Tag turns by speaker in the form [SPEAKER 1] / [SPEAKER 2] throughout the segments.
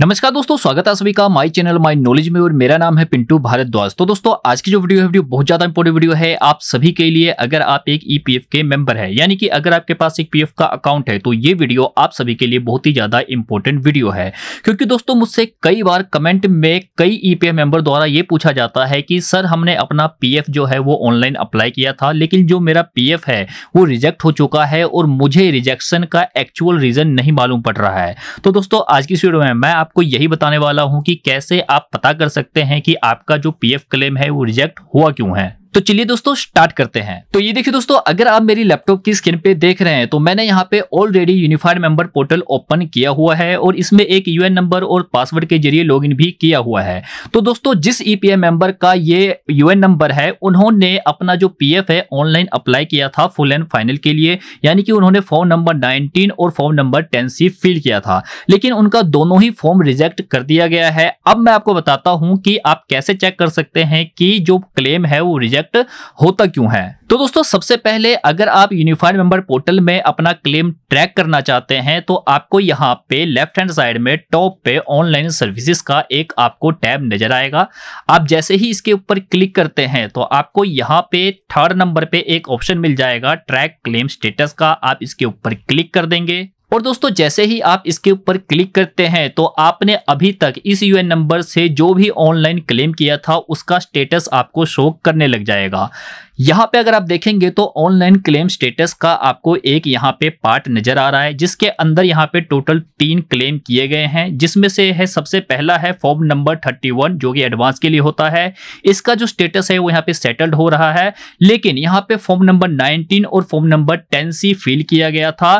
[SPEAKER 1] नमस्कार दोस्तों स्वागत है सभी का माय चैनल माय नॉलेज में और मेरा नाम है पिंटू भारद्वाज तो दोस्तों आज की जो वीडियो है वीडियो बहुत ज्यादा इंपॉर्टेंट वीडियो है आप सभी के लिए अगर आप एक ईपीएफ e के मेंबर है यानी कि अगर आपके पास एक पीएफ का अकाउंट है तो ये वीडियो आप सभी के लिए बहुत ही ज्यादा इंपॉर्टेंट वीडियो है क्योंकि दोस्तों मुझसे कई बार कमेंट में कई ईपीएफ e मेंबर द्वारा ये पूछा जाता है कि सर हमने अपना पी जो है वो ऑनलाइन अप्लाई किया था लेकिन जो मेरा पी है वो रिजेक्ट हो चुका है और मुझे रिजेक्शन का एक्चुअल रीजन नहीं मालूम पड़ रहा है तो दोस्तों आज की इस वीडियो में मैं आपको यही बताने वाला हूं कि कैसे आप पता कर सकते हैं कि आपका जो पीएफ क्लेम है वो रिजेक्ट हुआ क्यों है तो चलिए दोस्तों स्टार्ट करते हैं तो ये देखिए दोस्तों अगर आप मेरी लैपटॉप की स्क्रीन पे देख रहे हैं तो मैंने यहाँ पे already unified member portal open किया हुआ है और इसमें एक यूएन नंबर और पासवर्ड के जरिए लॉगिन भी किया हुआ है तो दोस्तों जिस ईपीएम e मेंबर का ये यूएन नंबर है उन्होंने अपना जो पी है ऑनलाइन अप्लाई किया था फुल एंड फाइनल के लिए यानी कि उन्होंने फॉर्म नंबर नाइनटीन और form number ten C fill किया था लेकिन उनका दोनों ही फॉर्म रिजेक्ट कर दिया गया है अब मैं आपको बताता हूं कि आप कैसे चेक कर सकते हैं कि जो क्लेम है वो रिजेक्ट रिजेक्ट होता क्यों है तो दोस्तों सबसे पहले अगर आप यूनिफाइड मेंबर पोर्टल में अपना क्लेम ट्रैक करना चाहते हैं तो आपको यहाँ पे लेफ्ट हैंड साइड में टॉप पे ऑनलाइन सर्विसेज का एक आपको टैब नजर आएगा आप जैसे ही इसके ऊपर क्लिक करते हैं तो आपको यहाँ पे थर्ड नंबर पे एक ऑप्शन मिल जाएगा ट्रैक क्लेम स्टेटस का आप इसके ऊपर क्लिक कर देंगे और दोस्तों जैसे ही आप इसके ऊपर क्लिक करते हैं तो आपने अभी तक इस यूएन नंबर से जो भी ऑनलाइन क्लेम किया था उसका स्टेटस आपको शो करने लग जाएगा यहाँ पे अगर आप देखेंगे तो ऑनलाइन क्लेम स्टेटस का आपको एक यहाँ पे पार्ट नजर आ रहा है जिसके अंदर यहाँ पे टोटल तीन क्लेम किए गए हैं जिसमें से है सबसे पहला है फॉर्म नंबर 31 जो कि एडवांस के लिए होता है इसका जो स्टेटस है वो यहाँ पे सेटल्ड हो रहा है लेकिन यहाँ पे फॉर्म नंबर 19 और फॉर्म नंबर 10 सी फिल किया गया था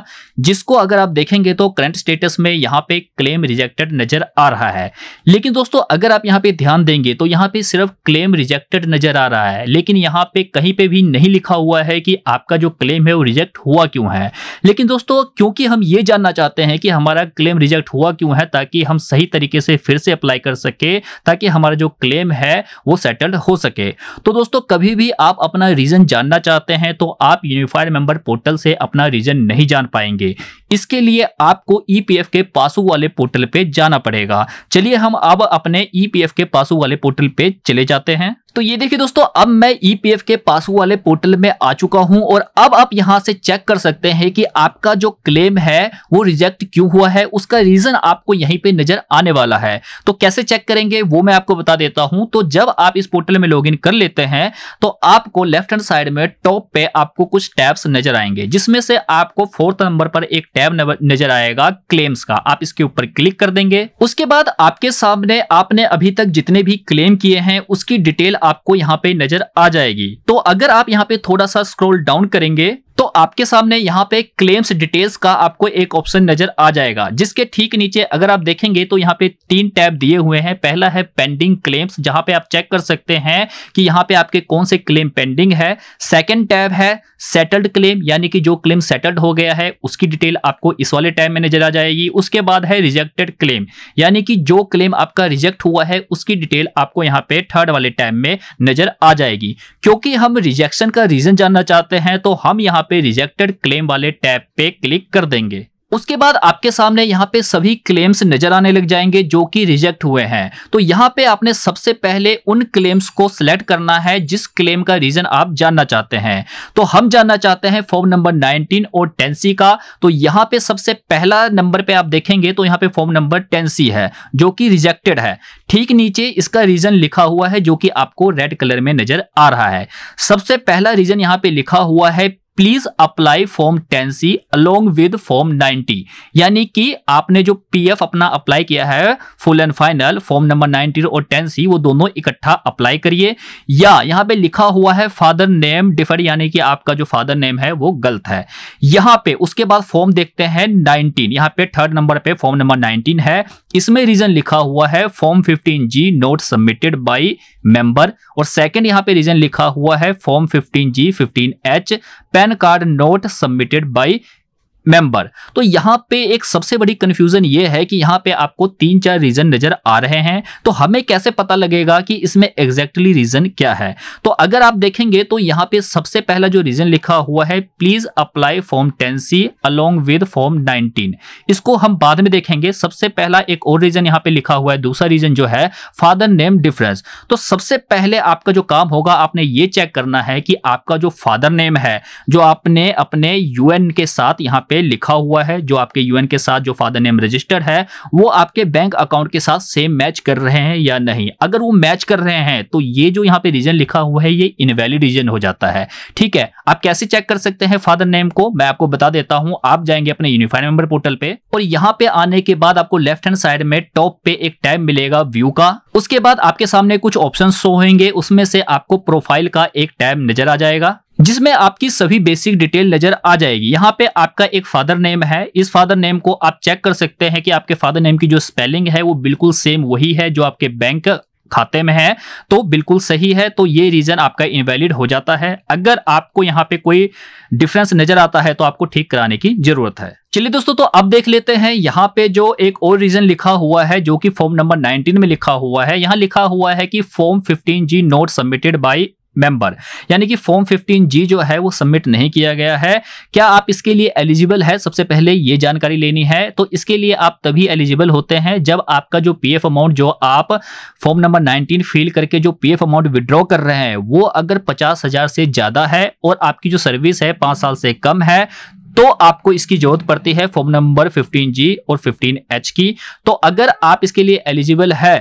[SPEAKER 1] जिसको अगर आप देखेंगे तो करंट स्टेटस में यहाँ पे क्लेम रिजेक्टेड नजर आ रहा है लेकिन दोस्तों अगर आप यहाँ पे ध्यान देंगे तो यहाँ पे सिर्फ क्लेम रिजेक्टेड नजर आ रहा है लेकिन यहाँ पे कहीं कहीं पे भी नहीं लिखा हुआ है कि आपका जो क्लेम है वो रिजेक्ट हुआ क्यों है लेकिन दोस्तों क्योंकि हम ये जानना चाहते हैं कि हमारा क्लेम रिजेक्ट हुआ क्यों है ताकि हम सही तरीके से फिर से अप्लाई कर सके ताकि हमारा जो क्लेम है वो सेटल्ड हो सके तो दोस्तों कभी भी आप अपना रीज़न जानना चाहते हैं तो आप यूनिफाइड मेंबर पोर्टल से अपना रीज़न नहीं जान पाएंगे इसके लिए आपको ईपीएफ e के पासू वाले पोर्टल पे जाना पड़ेगा चलिए हम अब अपने ईपीएफ e के पासू वाले पोर्टल पे चले जाते हैं तो ये देखिए दोस्तों अब मैं ईपीएफ e के पासबुक वाले पोर्टल में आ चुका हूं और अब आप यहां से चेक कर सकते हैं कि आपका जो क्लेम है वो रिजेक्ट क्यों हुआ है उसका रीजन आपको यहीं पे नजर आने वाला है तो कैसे चेक करेंगे वो मैं आपको बता देता हूं तो जब आप इस पोर्टल में लॉग कर लेते हैं तो आपको लेफ्ट हैंड साइड में टॉप पे आपको कुछ टैब्स नजर आएंगे जिसमें से आपको फोर्थ नंबर पर एक टैब नजर आएगा क्लेम्स का आप इसके ऊपर क्लिक कर देंगे उसके बाद आपके सामने आपने अभी तक जितने भी क्लेम किए हैं उसकी डिटेल आपको यहाँ पे नजर आ जाएगी तो अगर आप यहाँ पे थोड़ा सा स्क्रोल डाउन करेंगे आपके सामने यहाँ पे क्लेम्स डिटेल्स का आपको एक ऑप्शन नजर आ जाएगा जिसके ठीक नीचे अगर आप देखेंगे तो यहाँ पे तीन टैब दिए हुए हैं पहला है पेंडिंग क्लेम्स जहां पे आप चेक कर सकते हैं कि यहाँ पे आपके कौन से क्लेम पेंडिंग है सेकेंड टैब है सेटल्ड क्लेम यानी कि जो क्लेम सेटल्ड हो गया है उसकी डिटेल आपको इस वाले टैब में नजर आ जाएगी उसके बाद है रिजेक्टेड क्लेम यानी कि जो क्लेम आपका रिजेक्ट हुआ है उसकी डिटेल आपको यहाँ पे थर्ड वाले टैब में नजर आ जाएगी क्योंकि हम रिजेक्शन का रीजन जानना चाहते हैं तो हम यहाँ पे रिजेक्टेड क्लेम वाले टैब पे क्लिक कर देंगे उसके बाद आपके सामने यहाँ पे सभी क्लेम्स नजर आने लग जाएंगे जो कि रिजेक्ट हुए हैं तो यहाँ पे आपने सबसे पहले उन क्लेम्स को सिलेक्ट करना है जिस क्लेम का रीजन आप जानना चाहते हैं तो हम जानना चाहते हैं फॉर्म नंबर 19 और 10 सी का तो यहाँ पे सबसे पहला नंबर पे आप देखेंगे तो यहाँ पे फॉर्म नंबर टेन सी है जो कि रिजेक्टेड है ठीक नीचे इसका रीजन लिखा हुआ है जो कि आपको रेड कलर में नजर आ रहा है सबसे पहला रीजन यहाँ पे लिखा हुआ है please apply form ten C along with form ninety यानी कि आपने जो पीएफ अपना अप्लाई किया है full and final form number ninety और टेन सी वो दोनों इकट्ठा अप्लाई करिए या यहाँ पे लिखा हुआ है फादर नेम डिफर यानी कि आपका जो फादर नेम है वो गलत है यहाँ पे उसके बाद फॉर्म देखते हैं नाइनटीन यहाँ पे थर्ड नंबर पे फॉर्म नंबर नाइनटीन है इसमें रीजन लिखा हुआ है form fifteen G not submitted by member और सेकेंड यहाँ पे रीजन लिखा हुआ है form fifteen G fifteen H PAN card note submitted by member तो यहां पे एक सबसे बड़ी कंफ्यूजन ये है कि यहां पे आपको तीन चार रीजन नजर आ रहे हैं तो हमें कैसे पता लगेगा कि इसमें एग्जैक्टली रीजन क्या है तो अगर आप देखेंगे तो यहाँ पे सबसे पहला जो रीजन लिखा हुआ है please apply form ten C along with form nineteen इसको हम बाद में देखेंगे सबसे पहला एक और रीजन यहाँ पे लिखा हुआ है दूसरा रीजन जो है फादर नेम डिफरेंस तो सबसे पहले आपका जो काम होगा आपने ये चेक करना है कि आपका जो फादर नेम है जो आपने अपने यूएन के साथ यहाँ पे पे लिखा हुआ है जो आपके यूएन के साथ जो फादर नेम रजिस्टर है वो आपके बैंक अकाउंट के साथ सेम मैच कर रहे हैं या नहीं अगर वो मैच कर रहे हैं तो ये जो यहाँ पे रीजन लिखा हुआ है ये इनवैलिड रीजन हो जाता है ठीक है आप कैसे चेक कर सकते हैं फादर नेम को मैं आपको बता देता हूँ आप जाएंगे अपने यूनिफाइड मेंबर पोर्टल पे और यहाँ पे आने के बाद आपको लेफ्ट हैंड साइड में टॉप पे एक टैब मिलेगा व्यू का उसके बाद आपके सामने कुछ ऑप्शन शो होंगे उसमें से आपको प्रोफाइल का एक टैब नजर आ जाएगा जिसमें आपकी सभी बेसिक डिटेल नजर आ जाएगी यहाँ पे आपका एक फादर नेम है इस फादर नेम को आप चेक कर सकते हैं कि आपके फादर नेम की जो स्पेलिंग है वो बिल्कुल सेम वही है जो आपके बैंक खाते में है तो बिल्कुल सही है तो ये रीज़न आपका इनवैलिड हो जाता है अगर आपको यहाँ पे कोई डिफरेंस नज़र आता है तो आपको ठीक कराने की ज़रूरत है चलिए दोस्तों तो अब देख लेते हैं यहाँ पे जो एक और रीजन लिखा हुआ है जो कि फॉर्म नंबर 19 में लिखा हुआ है यहाँ लिखा हुआ है कि form 15 G not submitted by member यानी कि फॉर्म 15 जी जो है वो सबमिट नहीं किया गया है क्या आप इसके लिए एलिजिबल है सबसे पहले ये जानकारी लेनी है तो इसके लिए आप तभी एलिजिबल होते हैं जब आपका जो पीएफ अमाउंट जो आप फॉर्म नंबर 19 फिल करके जो पीएफ अमाउंट विड्रॉ कर रहे हैं वो अगर पचास हजार से ज्यादा है और आपकी जो सर्विस है पांच साल से कम है तो आपको इसकी जरूरत पड़ती है फॉर्म नंबर 15G और 15H की तो अगर आप इसके लिए एलिजिबल है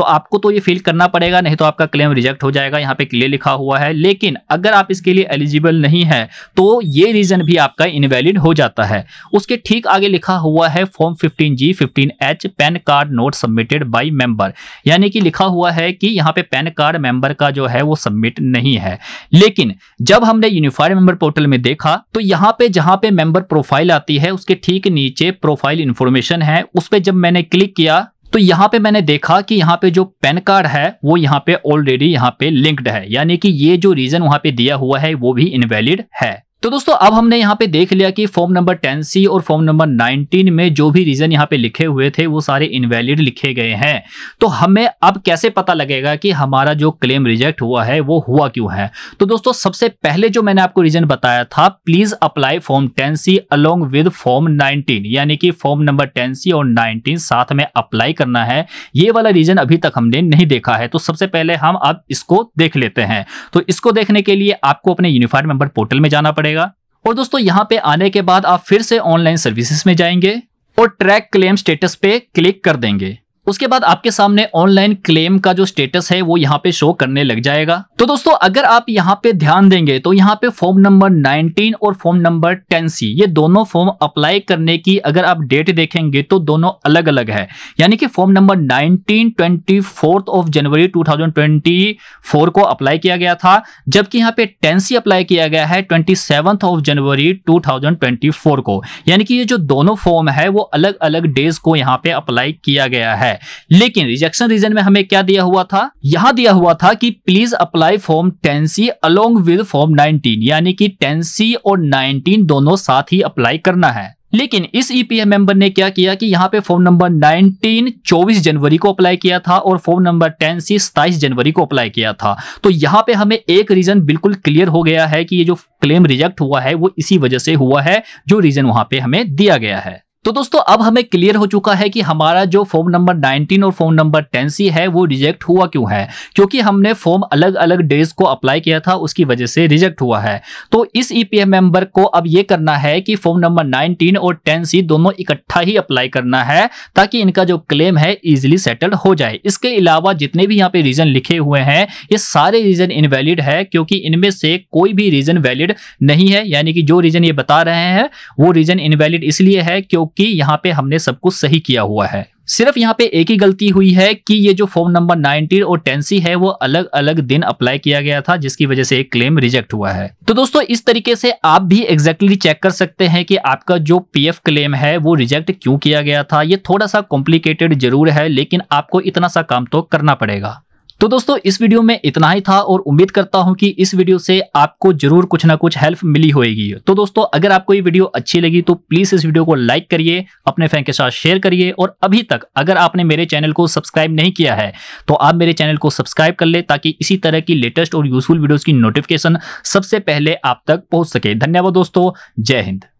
[SPEAKER 1] तो आपको तो ये फिल करना पड़ेगा नहीं तो आपका क्लेम रिजेक्ट हो जाएगा यहाँ पे क्लियर लिखा हुआ है लेकिन अगर आप इसके लिए एलिजिबल नहीं है तो ये रीजन भी आपका इनवैलिड हो जाता है उसके ठीक आगे लिखा हुआ है form fifteen G fifteen H PAN card not submitted by member यानी कि लिखा हुआ है कि यहाँ पे पैन कार्ड मेंबर का जो है वो सबमिट नहीं है लेकिन जब हमने यूनिफाइड मेंबर पोर्टल में देखा तो यहाँ पे जहाँ पे मेंबर प्रोफाइल आती है उसके ठीक नीचे प्रोफाइल इंफॉर्मेशन है उस पर जब मैंने क्लिक किया तो यहाँ पे मैंने देखा कि यहाँ पे जो पैन कार्ड है वो यहाँ पे ऑलरेडी यहाँ पे लिंक्ड है यानी कि ये जो रीजन वहाँ पे दिया हुआ है वो भी इनवैलिड है तो दोस्तों अब हमने यहाँ पे देख लिया कि फॉर्म नंबर सी और फॉर्म नंबर नाइनटीन में जो भी रीजन यहाँ पे लिखे हुए थे वो सारे इनवैलिड लिखे गए हैं तो हमें अब कैसे पता लगेगा कि हमारा जो क्लेम रिजेक्ट हुआ है वो हुआ क्यों है तो दोस्तों सबसे पहले जो मैंने आपको रीजन बताया था please apply form ten C along with form nineteen यानी कि फॉर्म नंबर टेन सी और नाइनटीन साथ में अप्लाई करना है ये वाला रीजन अभी तक हमने नहीं देखा है तो सबसे पहले हम अब इसको देख लेते हैं तो इसको देखने के लिए आपको अपने यूनिफाइड मेंबर पोर्टल में जाना पड़ेगा पड़ेगा और दोस्तों यहाँ पे आने के बाद आप फिर से ऑनलाइन सर्विसेज में जाएंगे और ट्रैक क्लेम स्टेटस पे क्लिक कर देंगे उसके बाद आपके सामने ऑनलाइन क्लेम का जो स्टेटस है वो यहाँ पे शो करने लग जाएगा तो दोस्तों अगर आप यहाँ पे ध्यान देंगे तो यहाँ पे फॉर्म नंबर 19 और फॉर्म नंबर 10C ये दोनों फॉर्म अप्लाई करने की अगर आप डेट देखेंगे तो दोनों अलग अलग है यानी कि form number 19 twenty of January 2024 को अप्लाई किया गया था जबकि यहाँ पे 10C अप्लाई किया गया है ट्वेंटी ऑफ जनवरी टू को यानी कि ये जो दोनों फॉर्म है वो अलग अलग डेज को यहाँ पे अप्लाई किया गया है लेकिन रिजेक्शन रीजन में हमें क्या दिया हुआ था यहां दिया हुआ था कि please apply form ten C along with form nineteen यानी कि टेन सी और नाइनटीन दोनों साथ ही अप्लाई करना है लेकिन इस ईपीएफ e मेंबर ने क्या किया कि यहाँ पे फॉर्म नंबर 19 24 जनवरी को अप्लाई किया था और फॉर्म नंबर 10 सी सताइस जनवरी को अप्लाई किया था तो यहाँ पे हमें एक रीजन बिल्कुल क्लियर हो गया है कि ये जो क्लेम रिजेक्ट हुआ है वो इसी वजह से हुआ है जो रीजन वहां पे हमें दिया गया है तो दोस्तों अब हमें क्लियर हो चुका है कि हमारा जो फॉर्म नंबर 19 और फॉर्म नंबर 10 सी है वो रिजेक्ट हुआ क्यों है क्योंकि हमने फॉर्म अलग अलग डेज को अप्लाई किया था उसकी वजह से रिजेक्ट हुआ है तो इस ईपीएफ e मेंबर को अब ये करना है कि फॉर्म नंबर 19 और 10 सी दोनों इकट्ठा ही अप्लाई करना है ताकि इनका जो क्लेम है इजिली सेटल हो जाए इसके अलावा जितने भी यहाँ पे रीजन लिखे हुए हैं ये सारे रीजन इनवैलिड है क्योंकि इनमें से कोई भी रीजन वैलिड नहीं है यानी कि जो रीजन ये बता रहे हैं वो रीजन इनवैलिड इसलिए है क्योंकि कि यहाँ पे हमने सब कुछ सही किया हुआ है सिर्फ यहाँ पे एक ही गलती हुई है कि ये जो फॉर्म नंबर 19 और सी है वो अलग अलग दिन अप्लाई किया गया था जिसकी वजह से एक क्लेम रिजेक्ट हुआ है तो दोस्तों इस तरीके से आप भी एग्जैक्टली exactly चेक कर सकते हैं कि आपका जो पीएफ क्लेम है वो रिजेक्ट क्यों किया गया था ये थोड़ा सा कॉम्प्लिकेटेड जरूर है लेकिन आपको इतना सा काम तो करना पड़ेगा तो दोस्तों इस वीडियो में इतना ही था और उम्मीद करता हूं कि इस वीडियो से आपको जरूर कुछ ना कुछ हेल्प मिली होगी तो दोस्तों अगर आपको ये वीडियो अच्छी लगी तो प्लीज इस वीडियो को लाइक करिए अपने फ्रेंड के साथ शेयर करिए और अभी तक अगर आपने मेरे चैनल को सब्सक्राइब नहीं किया है तो आप मेरे चैनल को सब्सक्राइब कर ले ताकि इसी तरह की लेटेस्ट और यूजफुल वीडियोज की नोटिफिकेशन सबसे पहले आप तक पहुंच सके धन्यवाद दोस्तों जय हिंद